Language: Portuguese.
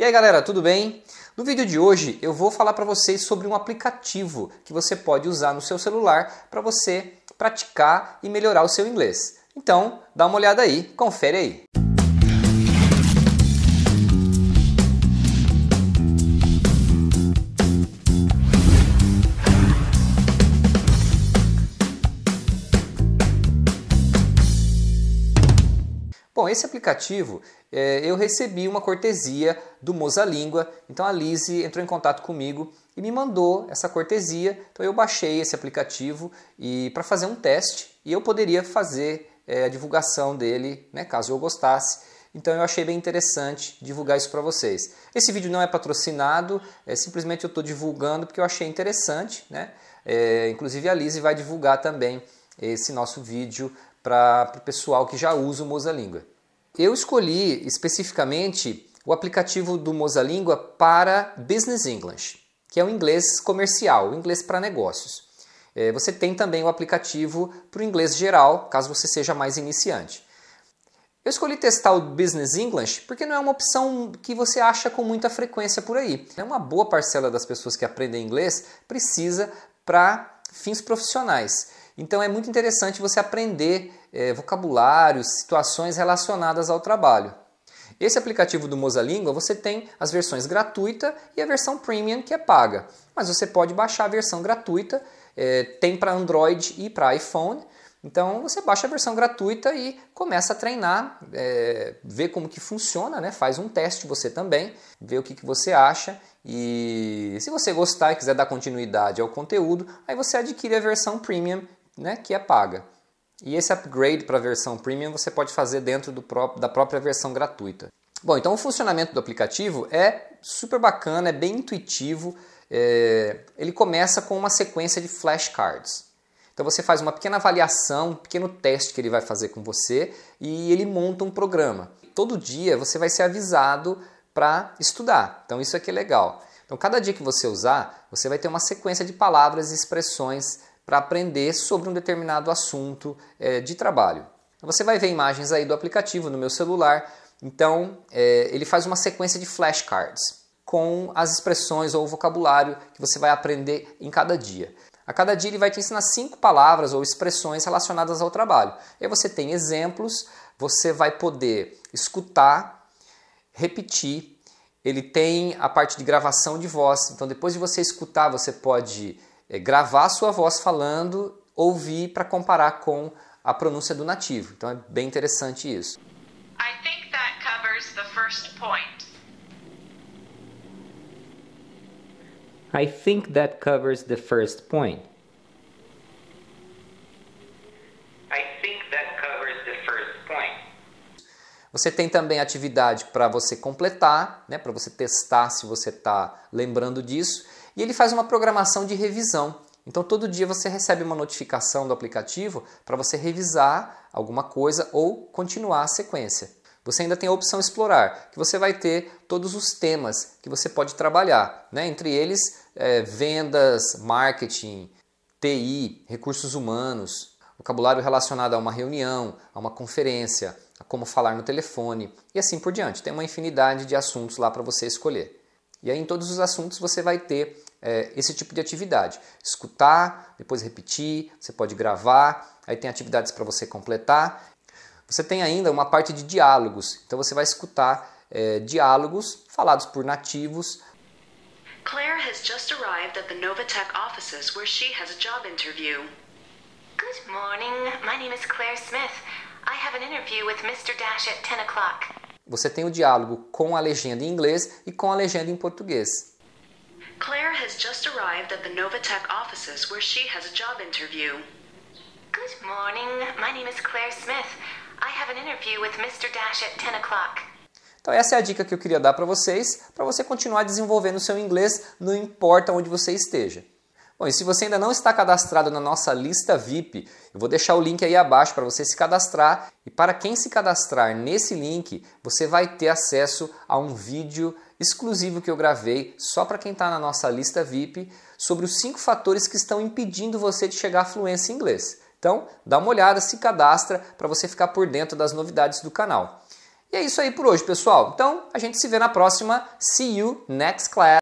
E aí galera, tudo bem? No vídeo de hoje eu vou falar para vocês sobre um aplicativo que você pode usar no seu celular para você praticar e melhorar o seu inglês. Então, dá uma olhada aí, confere aí. esse aplicativo é, eu recebi uma cortesia do Moza Língua. Então a Lise entrou em contato comigo e me mandou essa cortesia. Então eu baixei esse aplicativo e para fazer um teste e eu poderia fazer é, a divulgação dele, né, caso eu gostasse. Então eu achei bem interessante divulgar isso para vocês. Esse vídeo não é patrocinado, é, simplesmente eu estou divulgando porque eu achei interessante, né? É, inclusive a Lise vai divulgar também esse nosso vídeo para o pessoal que já usa o Moza Língua. Eu escolhi especificamente o aplicativo do Mozalíngua para Business English, que é o inglês comercial, o inglês para negócios. É, você tem também o aplicativo para o inglês geral, caso você seja mais iniciante. Eu escolhi testar o Business English porque não é uma opção que você acha com muita frequência por aí. É Uma boa parcela das pessoas que aprendem inglês precisa para fins profissionais. Então é muito interessante você aprender é, situações relacionadas ao trabalho. Esse aplicativo do Moza Língua você tem as versões gratuita e a versão premium que é paga. Mas você pode baixar a versão gratuita, é, tem para Android e para iPhone. Então você baixa a versão gratuita e começa a treinar, é, eh, vê como que funciona, né? faz um teste você também, vê o que, que você acha e se você gostar e quiser dar continuidade ao conteúdo, aí você adquire a versão premium né, que é paga. E esse upgrade para a versão premium você pode fazer dentro pró da própria versão gratuita. Bom, então o funcionamento do aplicativo é super bacana, é bem intuitivo. É... Ele começa com uma sequência de flashcards. Então você faz uma pequena avaliação, um pequeno teste que ele vai fazer com você e ele monta um programa. Todo dia você vai ser avisado para estudar. Então isso aqui é legal. Então cada dia que você usar, você vai ter uma sequência de palavras e expressões para aprender sobre um determinado assunto é, de trabalho. Você vai ver imagens aí do aplicativo no meu celular. Então, é, ele faz uma sequência de flashcards com as expressões ou o vocabulário que você vai aprender em cada dia. A cada dia ele vai te ensinar cinco palavras ou expressões relacionadas ao trabalho. E aí você tem exemplos, você vai poder escutar, repetir. Ele tem a parte de gravação de voz, então depois de você escutar, você pode é, gravar sua voz falando, ouvir para comparar com a pronúncia do nativo. Então é bem interessante isso. I think that covers the first point. I think that covers the first point. I think that covers the first point. Você tem também atividade para você completar, né, para você testar se você está lembrando disso e ele faz uma programação de revisão. Então todo dia você recebe uma notificação do aplicativo para você revisar alguma coisa ou continuar a sequência. Você ainda tem a opção explorar, que você vai ter todos os temas que você pode trabalhar, né? entre eles é, vendas, marketing, TI, recursos humanos, vocabulário relacionado a uma reunião, a uma conferência, a como falar no telefone e assim por diante. Tem uma infinidade de assuntos lá para você escolher. E aí em todos os assuntos você vai ter é, esse tipo de atividade. Escutar, depois repetir, você pode gravar, aí tem atividades para você completar. Você tem ainda uma parte de diálogos, então você vai escutar é, diálogos falados por nativos. Claire has just arrived at the Novatech offices where she has a job interview. Good morning. My name is Claire Smith. I have an interview with Mr. Dash at 10 o'clock. Você tem o diálogo com a legenda em inglês e com a legenda em português. Claire has just arrived at the Novatech offices where she has a job interview. Good morning. My name is Claire Smith. I have an interview with Mr. Dash at 10 o'clock. Então essa é a dica que eu queria dar para vocês, para você continuar desenvolvendo o seu inglês, não importa onde você esteja. Bom, e se você ainda não está cadastrado na nossa lista VIP, eu vou deixar o link aí abaixo para você se cadastrar. E para quem se cadastrar nesse link, você vai ter acesso a um vídeo exclusivo que eu gravei só para quem está na nossa lista VIP sobre os cinco fatores que estão impedindo você de chegar à fluência em inglês. Então, dá uma olhada, se cadastra para você ficar por dentro das novidades do canal. E é isso aí por hoje, pessoal. Então, a gente se vê na próxima. See you next class.